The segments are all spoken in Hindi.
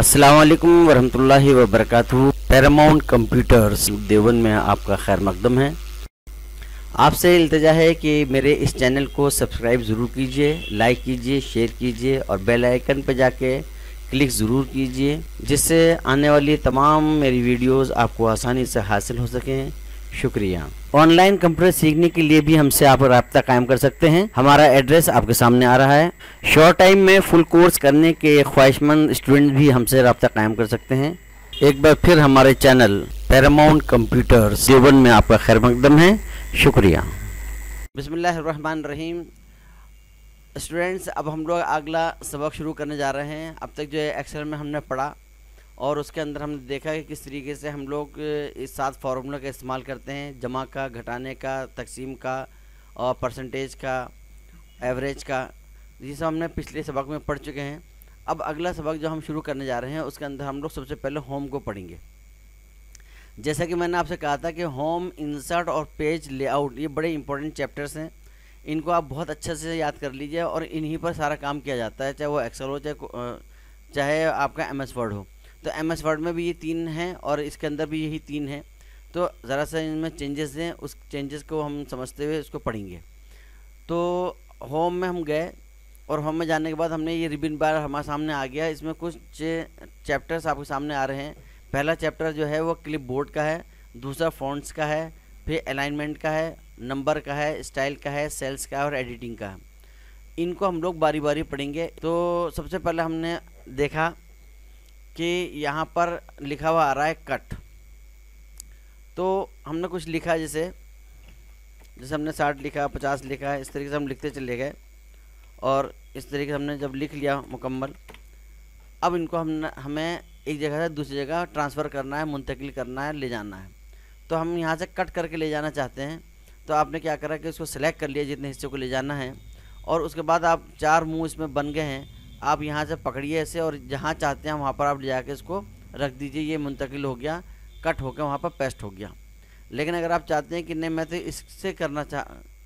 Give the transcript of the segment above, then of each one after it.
असलकम वरहमल वर्क पैरामाउंट कंप्यूटर्स देवन में आपका खैर मकदम है आपसे इल्तजा है कि मेरे इस चैनल को सब्सक्राइब ज़रूर कीजिए लाइक कीजिए शेयर कीजिए और बेल आइकन पर जाके क्लिक ज़रूर कीजिए जिससे आने वाली तमाम मेरी वीडियोस आपको आसानी से हासिल हो सकें शुक्रिया ऑनलाइन कंप्यूटर सीखने के लिए भी हमसे आप रबता कायम कर सकते हैं हमारा एड्रेस आपके सामने आ रहा है शॉर्ट टाइम में फुल कोर्स करने के ख्वाहिशमंद स्टूडेंट भी हमसे रबता कायम कर सकते हैं एक बार फिर हमारे चैनल पैरामाउंट कंप्यूटर सेवन में आपका खैर मकदम है शुक्रिया बसमान रहीम स्टूडेंट्स अब हम लोग अगला सबक शुरू करने जा रहे हैं अब तक जो है एक्सेल में हमने पढ़ा और उसके अंदर हमने देखा कि किस तरीके से हम लोग इस सात फार्मूला का इस्तेमाल करते हैं जमा का घटाने का तकसीम का और परसेंटेज का एवरेज का ये सब हमने पिछले सबक में पढ़ चुके हैं अब अगला सबक जो हम शुरू करने जा रहे हैं उसके अंदर हम लोग सबसे पहले होम को पढ़ेंगे जैसा कि मैंने आपसे कहा था कि होम इंसर्ट और पेज लेआउट ये बड़े इंपॉर्टेंट चैप्टर्स हैं इनको आप बहुत अच्छे से याद कर लीजिए और इन्हीं पर सारा काम किया जाता है चाहे वो एक्सेल हो चाहे चाहे आपका एम एस वर्ड हो तो एम एस वर्ड में भी ये तीन हैं और इसके अंदर भी यही तीन हैं तो ज़रा सा इनमें चेंजेस हैं उस चेंजेस को हम समझते हुए उसको पढ़ेंगे तो होम में हम गए और होम में जाने के बाद हमने ये रिबिन बार हमारे सामने आ गया इसमें कुछ चैप्टर्स आपके सामने आ रहे हैं पहला चैप्टर जो है वो क्लिप बोर्ड का है दूसरा फॉन्ट्स का है फिर अलाइनमेंट का है नंबर का है स्टाइल का है सेल्स का है और एडिटिंग का है इनको हम लोग बारी बारी पढ़ेंगे तो सबसे पहले हमने देखा कि यहाँ पर लिखा हुआ आ रहा है कट तो हमने कुछ लिखा जैसे जैसे हमने साठ लिखा पचास लिखा इस तरीके से हम लिखते चले गए और इस तरीके से हमने जब लिख लिया मुकम्मल अब इनको हम हमें एक जगह से दूसरी जगह ट्रांसफ़र करना है मुंतकिल करना है ले जाना है तो हम यहाँ से कट करके ले जाना चाहते हैं तो आपने क्या करा कि उसको सिलेक्ट कर लिया जितने हिस्से को ले जाना है और उसके बाद आप चार मुँह इसमें बन गए हैं आप यहाँ से पकड़िए ऐसे और जहाँ चाहते हैं वहाँ पर आप ले जाके इसको रख दीजिए ये मुंतकिल हो गया कट होकर वहाँ पर पेस्ट हो गया लेकिन अगर आप चाहते हैं कि नहीं मैं तो इससे करना चाह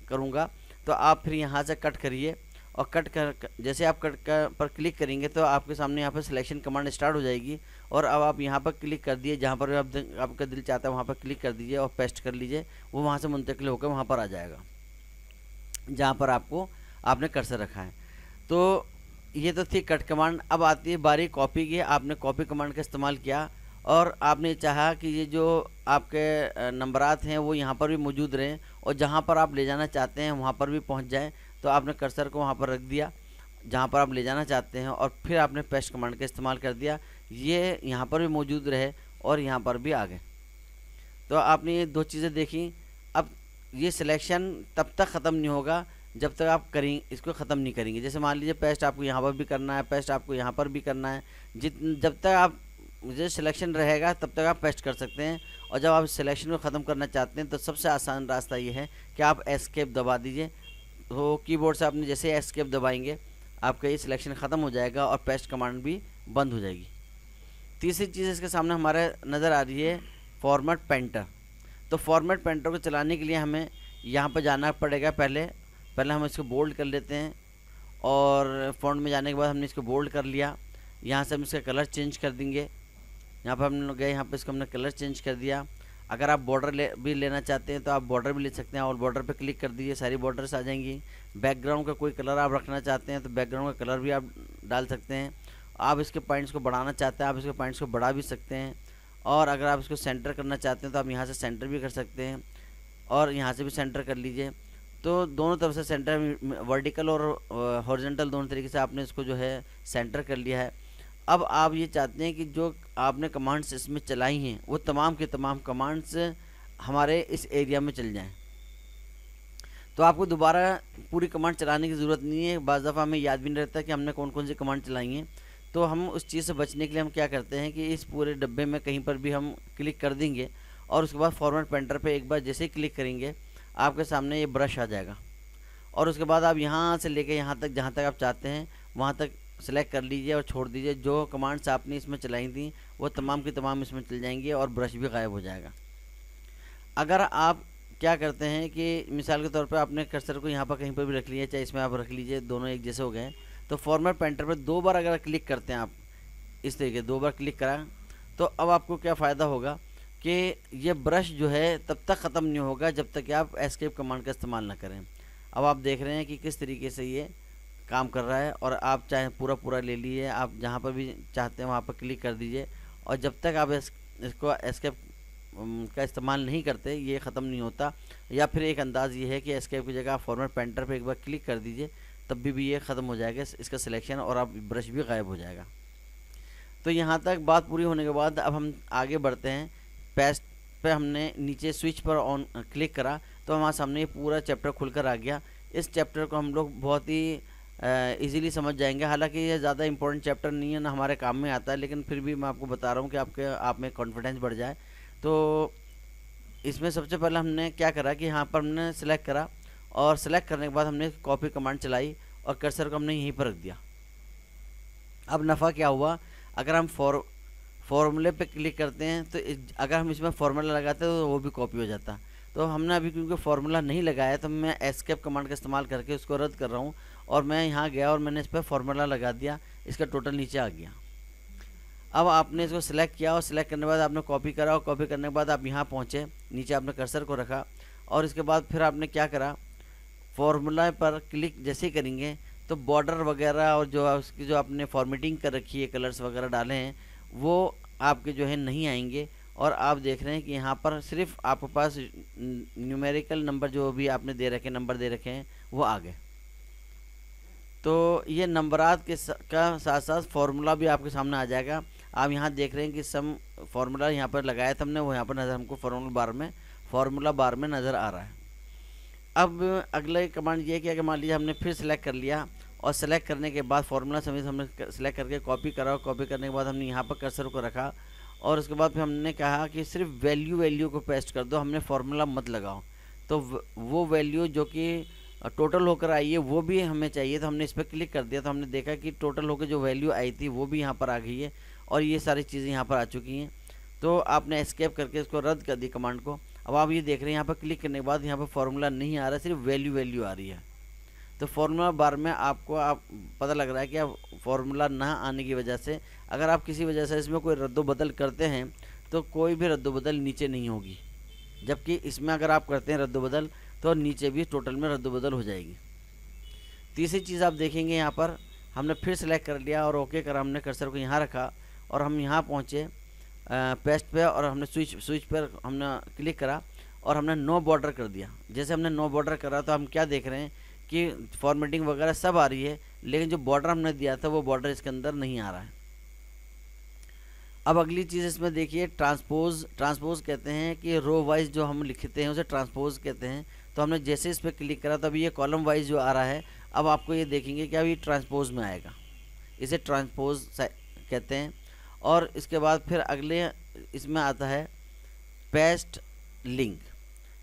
करूँगा तो आप फिर यहाँ से कट करिए और कट कर जैसे आप कट कर, पर क्लिक करेंगे तो आपके सामने यहाँ पर सिलेक्शन कमांड स्टार्ट हो जाएगी और अब आप यहाँ पर क्लिक कर दिए जहाँ पर आप आपका दिल चाहता है वहाँ पर क्लिक कर दीजिए और पेस्ट कर लीजिए वो वहाँ से मुंतकिल होकर वहाँ पर आ जाएगा जहाँ पर आपको आपने कर्सर रखा है तो ये तो थी कट कमांड अब आती है बारी कॉपी की आपने कॉपी कमांड का इस्तेमाल किया और आपने चाहा कि ये जो आपके नंबरात हैं वो यहाँ पर भी मौजूद रहें और जहाँ पर आप ले जाना चाहते हैं वहाँ पर भी पहुँच जाएँ तो आपने कर्सर को वहाँ पर रख दिया जहाँ पर आप ले जाना चाहते हैं और फिर आपने पेस्ट कमांड का इस्तेमाल कर दिया ये यहाँ पर भी मौजूद रहे और यहाँ पर भी आ गए तो आपने ये दो चीज़ें देखी अब ये सिलेक्शन तब तक ख़त्म नहीं होगा जब तक आप करें इसको ख़त्म नहीं करेंगे जैसे मान लीजिए पेस्ट आपको यहाँ पर भी करना है पेस्ट आपको यहाँ पर भी करना है जित जब तक आप जो सिलेक्शन रहेगा तब तक आप पेस्ट कर सकते हैं और जब आप सिलेक्शन को ख़त्म करना चाहते हैं तो सबसे आसान रास्ता ये है कि आप एस्केप दबा दीजिए तो कीबोर्ड से आपने जैसे एस्केप दबाएंगे आपका ये सिलेक्शन ख़त्म हो जाएगा और पेस्ट कमांड भी बंद हो जाएगी तीसरी चीज़ इसके सामने हमारे नज़र आ रही है फॉर्मेट पेंटर तो फॉर्मेट पेंटर को चलाने के लिए हमें यहाँ पर जाना पड़ेगा पहले पहले हम इसको बोल्ड कर लेते हैं और फ्रंट में जाने के बाद हमने इसको बोल्ड कर लिया यहाँ से हम इसका कलर चेंज कर देंगे यहाँ पर हम लोग गए यहाँ पर इसको हमने कलर चेंज कर दिया अगर आप बॉर्डर ले भी लेना चाहते हैं तो आप बॉर्डर भी ले सकते हैं और बॉर्डर पे क्लिक कर दीजिए सारी बॉर्डर्स आ जाएंगी बैकग्राउंड का कोई कलर आप रखना चाहते हैं तो बैकग्राउंड का कलर भी आप डाल सकते हैं आप इसके पॉइंट्स को बढ़ाना चाहते हैं आप इसके पॉइंट्स को बढ़ा भी सकते हैं और अगर आप इसको सेंटर करना चाहते हैं तो आप यहाँ से सेंटर भी कर सकते हैं और यहाँ से भी सेंटर कर लीजिए तो दोनों तरफ से सेंटर वर्टिकल और हॉर्जेंटल दोनों तरीके से आपने इसको जो है सेंटर कर लिया है अब आप ये चाहते हैं कि जो आपने कमांड्स इसमें चलाई हैं वो तमाम के तमाम कमांड्स हमारे इस एरिया में चल जाएं तो आपको दोबारा पूरी कमांड चलाने की ज़रूरत नहीं है बज़ दफ़ा हमें याद भी नहीं रहता कि हमने कौन कौन सी कमांड चलाई हैं तो हम उस चीज़ से बचने के लिए हम क्या करते हैं कि इस पूरे डब्बे में कहीं पर भी हम क्लिक कर देंगे और उसके बाद फॉर्मेट पेंटर पे एक बार जैसे ही क्लिक करेंगे आपके सामने ये ब्रश आ जाएगा और उसके बाद आप यहाँ से लेके यहाँ तक जहाँ तक आप चाहते हैं वहाँ तक सेलेक्ट कर लीजिए और छोड़ दीजिए जो कमांड्स आपने इसमें चलाई थी वो तमाम की तमाम इसमें चल जाएंगी और ब्रश भी गायब हो जाएगा अगर आप क्या करते हैं कि मिसाल के तौर पर आपने कर्सर को यहाँ पर कहीं पर भी रख लिया चाहे इसमें आप रख लीजिए दोनों एक जैसे हो गए तो फॉर्मेट पेंटर पर दो बार अगर क्लिक करते हैं आप इस तरीके दो बार क्लिक करा तो अब आपको क्या फ़ायदा होगा कि ये ब्रश जो है तब तक ख़त्म नहीं होगा जब तक कि आप एस्केप कमांड का इस्तेमाल ना करें अब आप देख रहे हैं कि किस तरीके से ये काम कर रहा है और आप चाहे पूरा पूरा ले लीजिए आप जहाँ पर भी चाहते हैं वहाँ पर क्लिक कर दीजिए और जब तक आप इस, इसको एस्केप का इस्तेमाल नहीं करते ये ख़त्म नहीं होता या फिर एक अंदाज़ ये है कि एस्केप की जगह आप फॉर्मेट पेंटर पर एक बार क्लिक कर दीजिए तब भी, भी ये ख़त्म हो जाएगा इसका सिलेक्शन और आप ब्रश भी गायब हो जाएगा तो यहाँ तक बात पूरी होने के बाद अब हम आगे बढ़ते हैं पेस्ट पे हमने नीचे स्विच पर ऑन क्लिक करा तो हमारे सामने ये पूरा चैप्टर खुलकर आ गया इस चैप्टर को हम लोग बहुत ही इजीली समझ जाएंगे हालांकि ये ज़्यादा इंपॉर्टेंट चैप्टर नहीं है ना हमारे काम में आता है लेकिन फिर भी मैं आपको बता रहा हूँ कि आपके आप में कॉन्फिडेंस बढ़ जाए तो इसमें सबसे पहले हमने क्या करा कि यहाँ पर हमने सेलेक्ट करा और सेलेक्ट करने के बाद हमने कॉपी कमांड चलाई और कर्सर को हमने यहीं पर रख दिया अब नफ़ा क्या हुआ अगर हम फॉर फॉर्मूले पे क्लिक करते हैं तो अगर हम इसमें फार्मूला लगाते तो वो भी कॉपी हो जाता तो हमने अभी क्योंकि फार्मूला नहीं लगाया तो मैं एस्केप कमांड का इस्तेमाल करके उसको रद्द कर रहा हूँ और मैं यहाँ गया और मैंने इस पर फार्मूला लगा दिया इसका टोटल नीचे आ गया अब आपने इसको सिलेक्ट किया और सिलेक्ट करने के बाद आपने कॉपी करा और कॉपी करने के बाद आप यहाँ पहुँचे नीचे आपने कर्सर को रखा और इसके बाद फिर आपने क्या करा फार्मूला पर क्लिक जैसे ही करेंगे तो बॉर्डर वगैरह और जो उसकी जो आपने फॉर्मेटिंग कर रखी है कलर्स वगैरह डाले हैं वो आपके जो है नहीं आएंगे और आप देख रहे हैं कि यहाँ पर सिर्फ आपके पास न्यूमेरिकल नंबर जो भी आपने दे रखे नंबर दे रखे हैं वो आ गए तो ये नंबरात के सा, का साथ साथ फार्मूला भी आपके सामने आ जाएगा आप यहाँ देख रहे हैं कि सम फार्मूला यहाँ पर लगाया था हमने वो यहाँ पर नज़र हमको फार्मूला बार में फार्मूला बार में नज़र आ रहा है अब अगला कमांड ये है कि अगर मान लीजिए हमने फिर सेलेक्ट कर लिया और सेलेक्ट करने के बाद फार्मूला समेत हमने सेलेक्ट करके कॉपी करा कॉपी करने के बाद हमने यहाँ पर कर्सर को रखा और उसके बाद फिर हमने कहा कि सिर्फ वैल्यू वैल्यू को पेस्ट कर दो हमने फार्मूला मत लगाओ तो वो वैल्यू जो कि टोटल होकर आई है वो भी हमें चाहिए तो हमने इस पर क्लिक कर दिया तो हमने देखा कि टोटल होकर जो वैल्यू आई थी वो भी यहाँ पर आ गई है और ये सारी चीज़ें यहाँ पर आ चुकी हैं तो आपने स्केप करके इसको रद्द कर दी कमांड को अब आप ये देख रहे हैं यहाँ पर क्लिक करने के बाद यहाँ पर फार्मूला नहीं आ रहा सिर्फ वैल्यू वैल्यू आ रही है तो फार्मूला बार में आपको आप पता लग रहा है कि आप फार्मूला ना आने की वजह से अगर आप किसी वजह से इसमें कोई रद्दोबदल करते हैं तो कोई भी रद्दोबदल नीचे नहीं होगी जबकि इसमें अगर आप करते हैं रद्दोबदल तो नीचे भी टोटल में रद्दोबदल हो जाएगी तीसरी चीज़ आप देखेंगे यहाँ पर हमने फिर सेलेक्ट कर लिया और ओके कर हमने कर्सर को यहाँ रखा और हम यहाँ पहुँचे पेस्ट पे और हमने स्विच स्विच पर हमने क्लिक करा और हमने नो बॉर्डर कर दिया जैसे हमने नो बॉर्डर करा तो हम क्या देख रहे हैं कि फॉर्मेटिंग वगैरह सब आ रही है लेकिन जो बॉर्डर हमने दिया था वो बॉर्डर इसके अंदर नहीं आ रहा है अब अगली चीज़ इसमें देखिए ट्रांसपोज ट्रांसपोज कहते हैं कि रो वाइज जो हम लिखते हैं उसे ट्रांसपोज कहते हैं तो हमने जैसे इस पर क्लिक करा तो अभी ये कॉलम वाइज जो आ रहा है अब आपको ये देखेंगे कि अब ये ट्रांसपोज में आएगा इसे ट्रांसपोज कहते हैं और इसके बाद फिर अगले इसमें आता है पेस्ट लिंक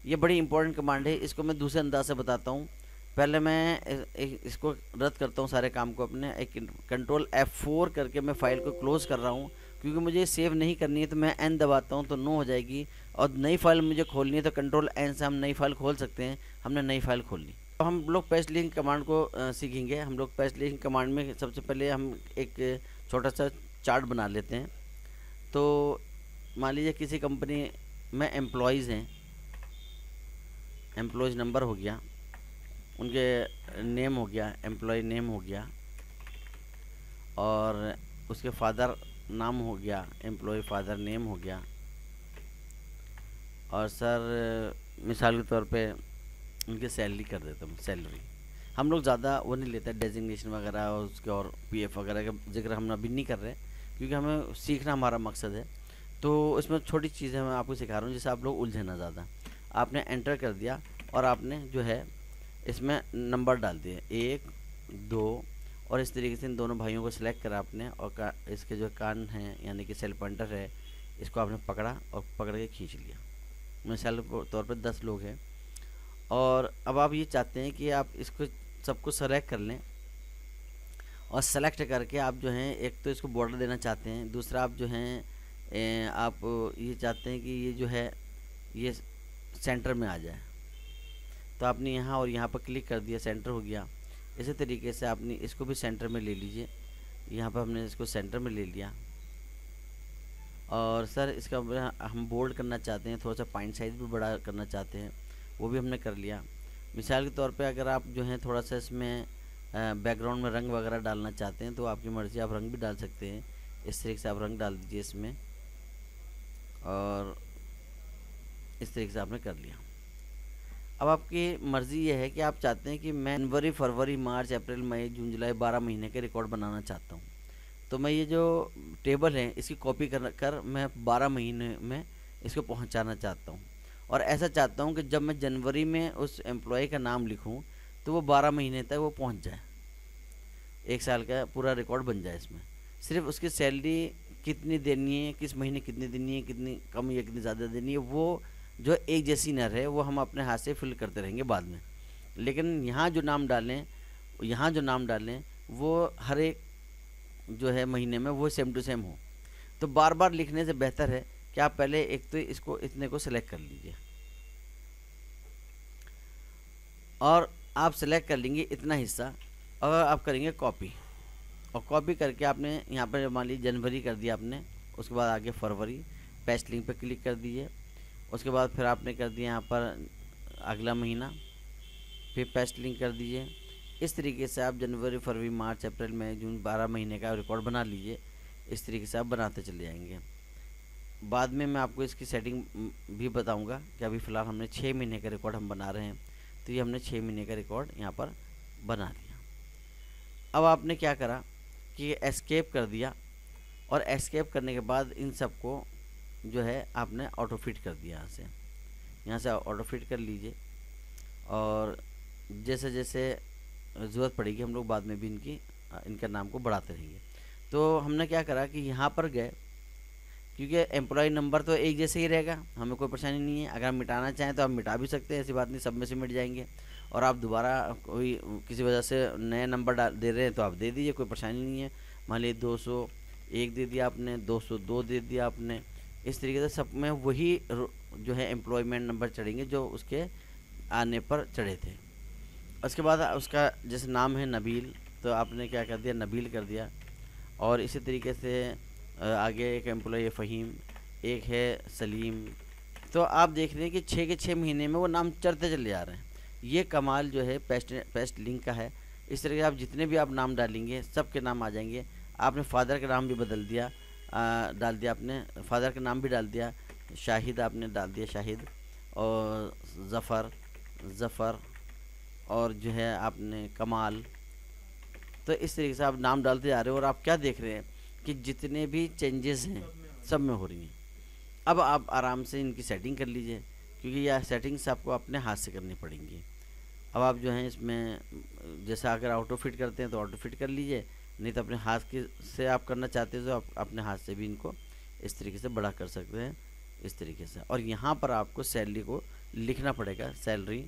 ये बड़ी इंपॉर्टेंट कमांड है इसको मैं दूसरे अंदाज से बताता हूँ पहले मैं इसको रद्द करता हूँ सारे काम को अपने एक कंट्रोल फोर करके मैं फाइल को क्लोज़ कर रहा हूँ क्योंकि मुझे सेव नहीं करनी है तो मैं एन दबाता हूँ तो नो हो जाएगी और नई फाइल मुझे खोलनी है तो कंट्रोल एन से हम नई फाइल खोल सकते हैं हमने नई फाइल खोल ली तो हम लोग पेस्टलिंग कमांड को सीखेंगे हम लोग पेस्टलिंग लिंक कमांड में सबसे पहले हम एक छोटा सा चार्ट बना लेते हैं तो मान लीजिए किसी कंपनी में एम्प्लॉयज़ हैं एम्प्लॉयज़ नंबर हो गया उनके नेम हो गया एम्प्लॉय नेम हो गया और उसके फादर नाम हो गया एम्प्लॉय फादर नेम हो गया और सर मिसाल के तौर पे उनकी सैलरी कर देता हूँ सैलरी हम लोग ज़्यादा वो नहीं लेते डेजिग्नेशन वगैरह और उसके और पीएफ वगैरह का जिक्र हम अभी नहीं कर रहे क्योंकि हमें सीखना हमारा मकसद है तो इसमें छोटी चीज़ें मैं आपको सिखा रहा हूँ जैसे आप लोग उलझे ना ज़्यादा आपने एंटर कर दिया और आपने जो है इसमें नंबर डाल दिए एक दो और इस तरीके से इन दोनों भाइयों को सिलेक्ट करा आपने और का, इसके जो कान हैं यानी कि सेल पॉइंटर है इसको आपने पकड़ा और पकड़ के खींच लिया मिसाल तौर पर दस लोग हैं और अब आप ये चाहते हैं कि आप इसको सबको सेलेक्ट कर लें और सेलेक्ट करके आप जो हैं एक तो इसको बॉर्डर देना चाहते हैं दूसरा आप जो हैं आप ये चाहते हैं कि ये जो है ये सेंटर में आ जाए तो आपने यहाँ और यहाँ पर क्लिक कर दिया सेंटर हो गया इसी तरीके से आपने इसको भी सेंटर में ले लीजिए यहाँ पर हमने इसको सेंटर में ले लिया और सर इसका हम बोल्ड करना चाहते हैं थोड़ा सा पॉइंट साइज़ भी बड़ा करना चाहते हैं वो भी हमने कर लिया मिसाल के तौर पे अगर आप जो है थोड़ा सा इसमें बैकग्राउंड में रंग वगैरह डालना चाहते हैं तो आपकी मर्ज़ी आप रंग भी डाल सकते हैं इस तरीके से आप रंग डाल दीजिए इसमें और इस तरीके से आपने कर लिया अब आपकी मर्ज़ी यह है कि आप चाहते हैं कि मैं जनवरी फरवरी मार्च अप्रैल मई जून जुलाई बारह महीने के रिकॉर्ड बनाना चाहता हूँ तो मैं ये जो टेबल है इसकी कॉपी कर कर मैं बारह महीने में इसको पहुँचाना चाहता हूँ और ऐसा चाहता हूँ कि जब मैं जनवरी में उस एम्प्लॉय का नाम लिखूँ तो वो बारह महीने तक वो पहुँच जाए एक साल का पूरा रिकॉर्ड बन जाए इसमें सिर्फ उसकी सैलरी कितनी देनी है किस महीने कितनी देनी है कितनी कम या कितनी ज़्यादा देनी है वो जो एक जैसी नर है वो हम अपने हाथ से फिल करते रहेंगे बाद में लेकिन यहाँ जो नाम डालें यहाँ जो नाम डालें वो हर एक जो है महीने में वो सेम टू सेम हो तो बार बार लिखने से बेहतर है कि आप पहले एक तो इसको इतने को सिलेक्ट कर लीजिए और आप सेलेक्ट कर लेंगे इतना हिस्सा और आप करेंगे कॉपी और कॉपी करके आपने यहाँ पर मान लीजिए जनवरी कर दिया आपने उसके बाद आगे फरवरी पेस्ट लिंक पर क्लिक कर दीजिए उसके बाद फिर आपने कर दिया यहाँ पर अगला महीना फिर पेस्ट लिंक कर दीजिए इस तरीके से आप जनवरी फरवरी मार्च अप्रैल मई जून बारह महीने का रिकॉर्ड बना लीजिए इस तरीके से आप बनाते चले जाएंगे बाद में मैं आपको इसकी सेटिंग भी बताऊंगा कि अभी फ़िलहाल हमने छः महीने का रिकॉर्ड हम बना रहे हैं तो ये हमने छः महीने का रिकॉर्ड यहाँ पर बना दिया अब आपने क्या करा कि एस्केप कर दिया और एस्केप करने के बाद इन सबको जो है आपने ऑटो फिट कर दिया यहाँ से यहाँ से ऑटो फिट कर लीजिए और जैसे जैसे ज़रूरत पड़ेगी हम लोग बाद में भी इनकी इनका नाम को बढ़ाते रहेंगे तो हमने क्या करा कि यहाँ पर गए क्योंकि एम्प्लॉय नंबर तो एक जैसे ही रहेगा हमें कोई परेशानी नहीं है अगर हम मिटाना चाहें तो आप मिटा भी सकते हैं ऐसी बात नहीं सब में से मिट जाएंगे और आप दोबारा कोई किसी वजह से नया नंबर डाल दे रहे हैं तो आप दे दीजिए कोई परेशानी नहीं है मान लीजिए दो सौ एक दे दिया आपने दो सौ दो दे दिया आपने इस तरीके से सब में वही जो है एम्प्लॉयमेंट नंबर चढ़ेंगे जो उसके आने पर चढ़े थे उसके बाद उसका जैसे नाम है नबील तो आपने क्या कर दिया नबील कर दिया और इसी तरीके से आगे एक एम्प्लॉय फ़हीम एक है सलीम तो आप देख रहे हैं कि छः के छः महीने में वो नाम चढ़ते चले जा रहे हैं ये कमाल जो है पेस्ट पेस्ट लिंक का है इस तरीके से आप जितने भी आप नाम डालेंगे सब के नाम आ जाएंगे आपने फादर का नाम भी बदल दिया डाल दिया आपने फादर का नाम भी डाल दिया शाहिद आपने डाल दिया शाहिद और ज़फ़र ज़फ़र और जो है आपने कमाल तो इस तरीके से आप नाम डालते जा रहे हो और आप क्या देख रहे हैं कि जितने भी चेंजेस हैं सब में हो रही हैं अब आप आराम से इनकी सेटिंग कर लीजिए क्योंकि यह सेटिंग्स आपको अपने हाथ से करनी पड़ेंगी अब आप जो हैं इसमें जैसा अगर ऑटो फिट करते हैं तो ऑटो फिट कर लीजिए नहीं तो अपने हाथ के से आप करना चाहते हो तो आप अपने हाथ से भी इनको इस तरीके से बड़ा कर सकते हैं इस तरीके से और यहाँ पर आपको सैलरी को लिखना पड़ेगा सैलरी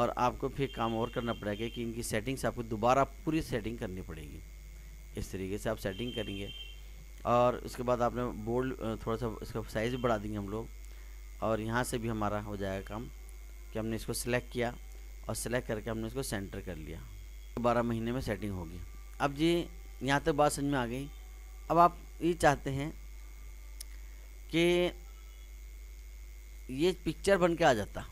और आपको फिर काम और करना पड़ेगा कि इनकी सेटिंग्स आपको दोबारा पूरी सेटिंग करनी पड़ेगी इस तरीके से आप सेटिंग करेंगे और उसके बाद आपने बोल्ड थोड़ा सा इसका साइज़ बढ़ा देंगे हम लोग और यहाँ से भी हमारा हो जाएगा काम कि हमने इसको सेलेक्ट किया और सिलेक्ट करके हमने इसको सेंटर कर लिया बारह महीने में सेटिंग होगी अब जी यहाँ तक तो बात समझ में आ गई अब आप ये चाहते हैं कि ये पिक्चर बन के आ जाता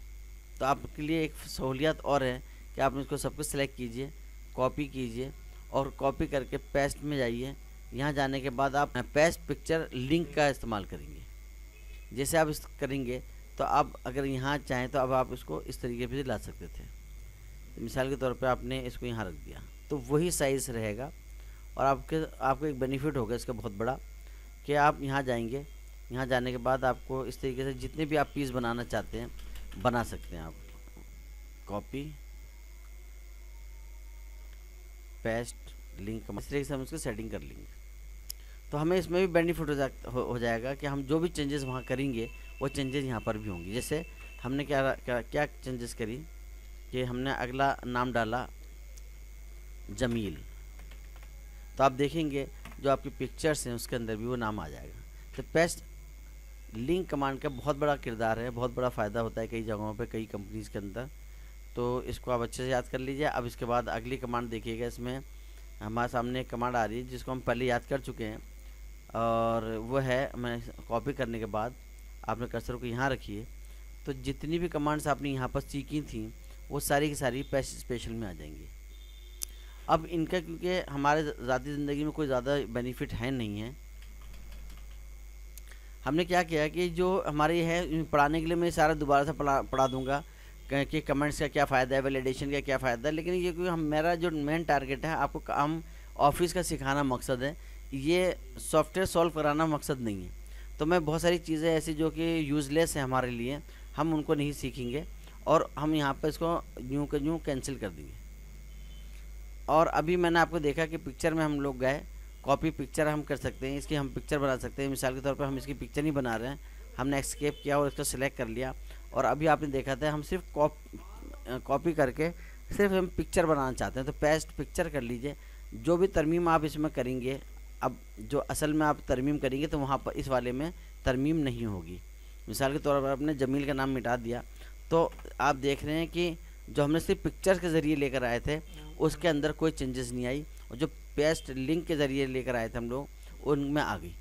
तो आपके लिए एक सहूलियत और है कि आप इसको सब कुछ सेलेक्ट कीजिए कॉपी कीजिए और कॉपी करके पेस्ट में जाइए यहाँ जाने के बाद आप पेस्ट पिक्चर लिंक का इस्तेमाल करेंगे जैसे आप इस करेंगे तो आप अगर यहाँ चाहें तो अब आप इसको इस तरीके से ला सकते थे तो मिसाल के तौर पे आपने इसको यहाँ रख दिया तो वही साइज़ रहेगा और आपके आपको एक बेनिफिट होगा इसका बहुत बड़ा कि आप यहाँ जाएंगे यहाँ जाने के बाद आपको इस तरीके से जितने भी आप पीस बनाना चाहते हैं बना सकते हैं आप कॉपी पेस्ट लिंक इस तरीके से हम उसकी सेटिंग कर लेंगे तो हमें इसमें भी बेनिफिट हो, जा, हो, हो जाएगा कि हम जो भी चेंजेस वहाँ करेंगे वो चेंजेस यहाँ पर भी होंगे जैसे हमने क्या क्या, क्या चेंजेस करी कि हमने अगला नाम डाला जमील तो आप देखेंगे जो आपकी पिक्चर्स हैं उसके अंदर भी वो नाम आ जाएगा तो पेस्ट लिंक कमांड का बहुत बड़ा किरदार है बहुत बड़ा फ़ायदा होता है कई जगहों पे कई कंपनीज़ के अंदर तो इसको आप अच्छे से याद कर लीजिए अब इसके बाद अगली कमांड देखिएगा इसमें हमारे सामने एक कमांड आ रही है जिसको हम पहले याद कर चुके हैं और वो है मैं कॉपी करने के बाद आपने कर्सर को यहाँ रखिए तो जितनी भी कमांड्स आपने यहाँ पर सीखी थी वो सारी की सारी पेस्ट स्पेशल में आ जाएंगी अब इनका क्योंकि हमारे ज़ाती ज़िंदगी में कोई ज़्यादा बेनिफिट है नहीं है हमने क्या किया कि जो हमारे है पढ़ाने के लिए मैं सारा दोबारा से पढ़ा पढ़ा दूँगा कि कमेंट्स का क्या फ़ायदा है वैलिडेशन का क्या फ़ायदा है लेकिन ये क्योंकि हम मेरा जो मेन टारगेट है आपको काम ऑफिस का सिखाना मकसद है ये सॉफ्टवेयर सॉल्व कराना मकसद नहीं है तो मैं बहुत सारी चीज़ें ऐसी जो कि यूज़लेस हैं हमारे लिए हम उनको नहीं सीखेंगे और हम यहाँ पर इसको यूँ के यूँ कैंसिल कर देंगे और अभी मैंने आपको देखा कि पिक्चर में हम लोग गए कॉपी पिक्चर हम कर सकते हैं इसकी हम पिक्चर बना सकते हैं मिसाल के तौर पर हम इसकी पिक्चर नहीं बना रहे हैं हमने एक्सकेप किया और इसको सिलेक्ट कर लिया और अभी आपने देखा था हम सिर्फ कॉपी करके सिर्फ हम पिक्चर बनाना चाहते हैं तो पेस्ट पिक्चर कर लीजिए जो भी तरमीम आप इसमें करेंगे अब जो असल में आप तरमीम करेंगे तो वहाँ पर इस वाले में तरमीम नहीं होगी मिसाल के तौर पर आपने जमील का नाम मिटा दिया तो आप देख रहे हैं कि जो हमने सिर्फ पिक्चर के ज़रिए लेकर आए थे उसके अंदर कोई चेंजेस नहीं आई और जो पेस्ट लिंक के ज़रिए लेकर आए थे हम लोग उनमें आ गई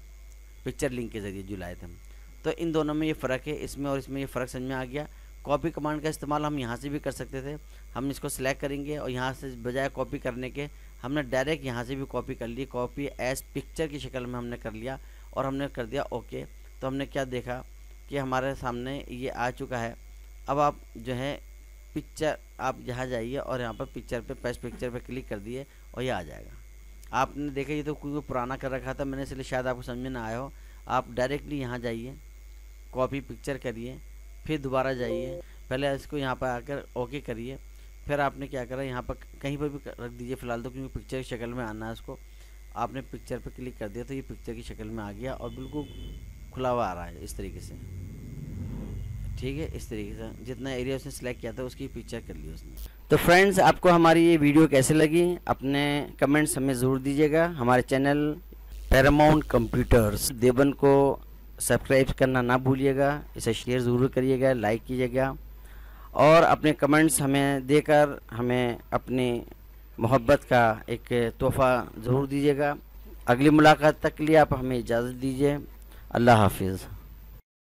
पिक्चर लिंक के ज़रिए जो लाए थे हम तो इन दोनों में ये फ़र्क है इसमें और इसमें ये फ़र्क समझ में आ गया कॉपी कमांड का इस्तेमाल हम यहाँ से भी कर सकते थे हम इसको सिलेक्ट करेंगे और यहाँ से बजाय कॉपी करने के हमने डायरेक्ट यहाँ से भी कॉपी कर ली कॉपी एज पिक्चर की शक्ल में हमने कर लिया और हमने कर दिया ओके तो हमने क्या देखा कि हमारे सामने ये आ चुका है अब आप जो है पिक्चर आप यहाँ जाइए और यहाँ पर पिक्चर पे पेस्ट पिक्चर पे क्लिक कर दिए और ये आ जाएगा आपने देखा ये तो कोई पुराना कर रखा था मैंने इसलिए शायद आपको समझ में ना आया हो आप डायरेक्टली यहाँ जाइए कॉपी पिक्चर करिए फिर दोबारा जाइए पहले इसको यहाँ पर आकर ओके करिए फिर आपने क्या करा यहाँ पर कहीं पर भी रख दीजिए फ़िलहाल तो क्योंकि पिक्चर की शक्ल में आना है उसको आपने पिक्चर पर क्लिक कर दिया तो ये पिक्चर की शक्ल में आ गया और बिल्कुल खुला हुआ आ रहा है इस तरीके से ठीक है इस तरीके से जितना एरिया उसने सेलेक्ट किया था उसकी पिक्चर कर ली उसने तो फ्रेंड्स आपको हमारी ये वीडियो कैसे लगी अपने कमेंट्स हमें ज़रूर दीजिएगा हमारे चैनल पैरामाउंट कंप्यूटर्स देवन को सब्सक्राइब करना ना भूलिएगा इसे शेयर ज़रूर करिएगा लाइक कीजिएगा और अपने कमेंट्स हमें देकर हमें अपनी मोहब्बत का एक तोहफ़ा ज़रूर दीजिएगा अगली मुलाकात तक के लिए आप हमें इजाज़त दीजिए अल्लाह हाफिज़